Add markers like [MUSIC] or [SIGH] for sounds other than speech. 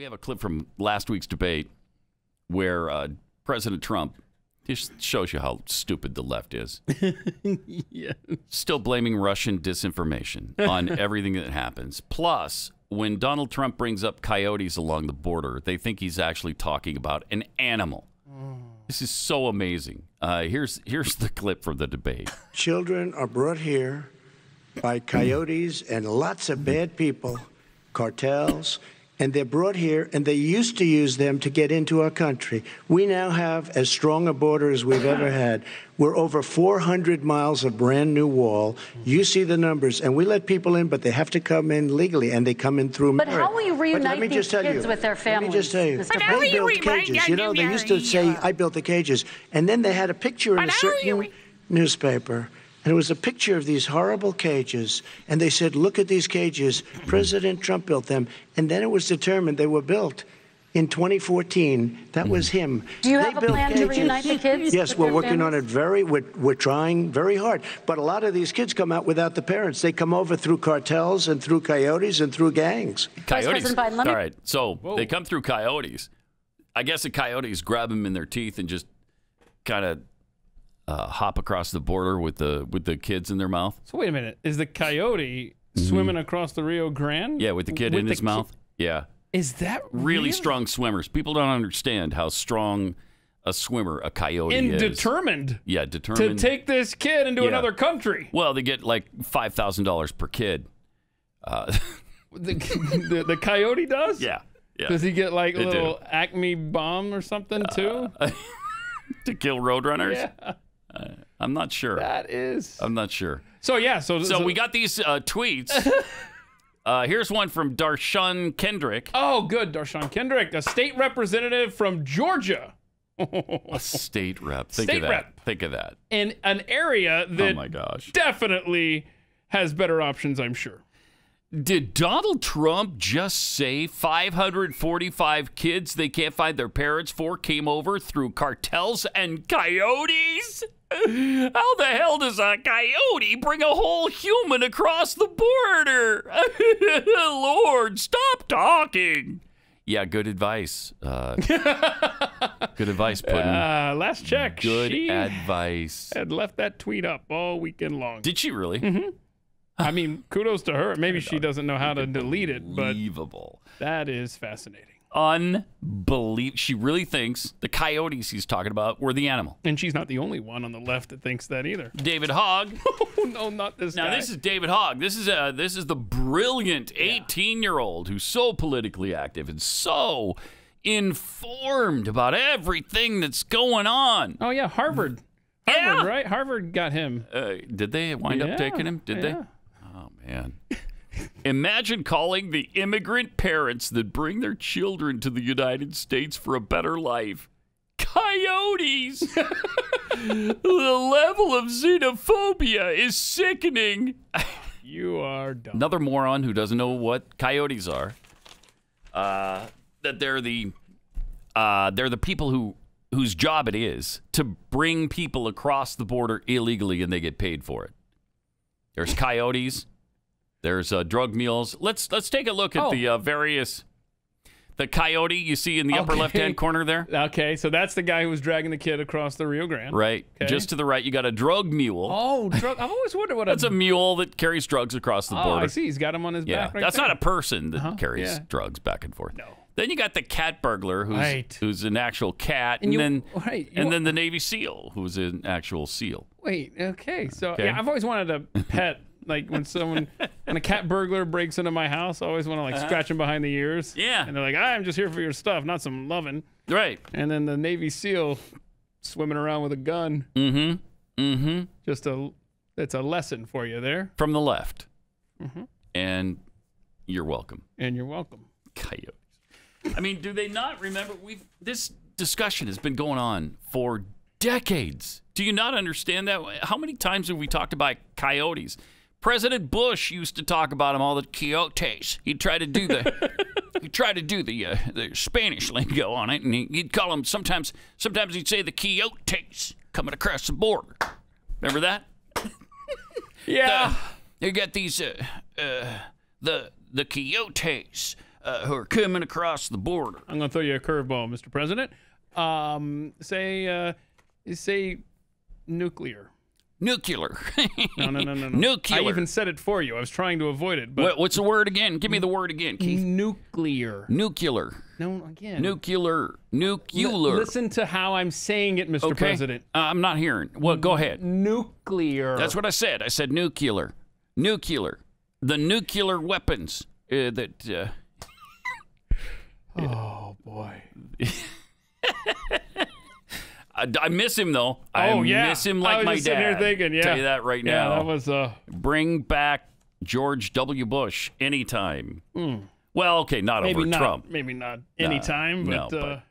We have a clip from last week's debate where uh, President Trump just shows you how stupid the left is. [LAUGHS] yeah. Still blaming Russian disinformation [LAUGHS] on everything that happens. Plus, when Donald Trump brings up coyotes along the border, they think he's actually talking about an animal. Mm. This is so amazing. Uh, here's here's the clip from the debate. Children are brought here by coyotes and lots of bad people, cartels and they're brought here, and they used to use them to get into our country. We now have as strong a border as we've ever had. We're over 400 miles of brand new wall. You see the numbers, and we let people in, but they have to come in legally, and they come in through merit. But how will you reunite these kids you, with their families? Let me just tell you, but how they built cages. You know, they used to say, "I built the cages," and then they had a picture in but a certain newspaper and it was a picture of these horrible cages. And they said, Look at these cages. President Trump built them. And then it was determined they were built in 2014. That was mm. him. Do you they have a plan cages. to reunite the kids? yes, we're working on it very, we're, we're trying very hard. But a lot of these kids come out without the parents. They come over through cartels and through coyotes and through gangs. Coyotes. Biden, All right. So Whoa. they come through coyotes. I guess the coyotes grab them in their teeth and just kind of uh, hop across the border with the with the kids in their mouth. So wait a minute, is the coyote mm-hmm. swimming across the Rio Grande? Yeah, with the kid with in the his ki- mouth. Yeah. Is that really, really, strong swimmers? People don't understand how strong a swimmer a coyote and is. determined. Yeah, determined to take this kid into yeah. another country. Well, they get like five thousand dollars per kid. Uh, [LAUGHS] the, the, the coyote does. Yeah. Yeah. Does he get like a little do. Acme bomb or something too? Uh, [LAUGHS] to kill roadrunners? Yeah. I'm not sure. That is. I'm not sure. So yeah, so so, so we got these uh, tweets. [LAUGHS] uh, here's one from Darshan Kendrick. Oh, good, Darshan Kendrick, a state representative from Georgia. a state rep. Think state of that. rep. Think of that. In an area oh that. Oh my gosh. Definitely has better options, I'm sure. Did Donald Trump just say 545 kids they can't find their parents for came over through cartels and coyotes? How the hell does a coyote bring a whole human across the border? [LAUGHS] Lord, stop talking. Yeah, good advice. Uh, good advice, [LAUGHS] Putin. Uh, last check. Good advice. Had left that tweet up all weekend long. Did she really? Mm -hmm. I mean, kudos to her. Maybe she doesn't know how to delete it, but unbelievable. That is fascinating. Unbelievable. She really thinks the coyotes he's talking about were the animal. And she's not the only one on the left that thinks that either. David Hogg. [LAUGHS] Oh, no, not this. Now guy. this is David Hogg. This is uh, this is the brilliant 18-year-old who's so politically active and so informed about everything that's going on. Oh yeah, Harvard. Harvard, yeah. right? Harvard got him. Uh, did they wind yeah. up taking him? Did yeah. they? man. Imagine calling the immigrant parents that bring their children to the United States for a better life coyotes. [LAUGHS] the level of xenophobia is sickening. you are dumb. Another moron who doesn't know what coyotes are. Uh, that they're the uh, they're the people who whose job it is to bring people across the border illegally, and they get paid for it. There's coyotes. There's uh, drug mules. Let's let's take a look at oh. the uh, various. The coyote you see in the okay. upper left-hand corner there. Okay, so that's the guy who was dragging the kid across the Rio Grande. Right. Okay. Just to the right, you got a drug mule. Oh, drug. I always wonder what. that's a... a mule that carries drugs across the border. Oh, I see. He's got him on his yeah. back. Right that's there. not a person that uh -huh. carries yeah. drugs back and forth. No. Then you got the cat burglar, who's right. who's an actual cat, and, and you, then right, and then the Navy SEAL, who's an actual SEAL. Wait, okay, so okay. Yeah, I've always wanted a pet like when someone when a cat burglar breaks into my house, I always want to like uh -huh. scratch him behind the ears. Yeah. And they're like, I'm just here for your stuff, not some loving. Right. And then the Navy SEAL swimming around with a gun. Mm-hmm. Mm-hmm. Just a it's a lesson for you there. From the left. Mm-hmm. And you're welcome. And you're welcome. Coyotes. I mean, do they not remember we've this discussion has been going on for decades. Do you not understand that? How many times have we talked about coyotes? President Bush used to talk about them all the quixotes. He'd try to do the [LAUGHS] he tried to do the uh, the Spanish lingo on it, and he'd call them sometimes. Sometimes he'd say the quixotes coming across the border. Remember that? [LAUGHS] yeah. The, you got these uh, uh, the the quixotes uh, who are coming across the border. I'm gonna throw you a curveball, Mr. President. Um, say uh, say nuclear. Nuclear. no, no, no, no, no. [LAUGHS] Nuclear. I even said it for you. I was trying to avoid it. But what, what's the word again? Give me the word again, Keith. Nuclear. Nuclear. No, again. Nuclear. Nuclear. L listen to how I'm saying it, Mr. Okay. President. Uh, I'm not hearing. Well, go ahead. Nuclear. That's what I said. I said nuclear. Nuclear. The nuclear weapons uh, that. Uh, oh boy. [LAUGHS] I, I miss him though. I oh, yeah. miss him like I was my just dad. Here thinking, yeah. Tell you that right now. Yeah, that was uh... bring back George W. Bush anytime. Mm. Well, okay, not maybe over not, Trump. Maybe not anytime, but, no, uh, but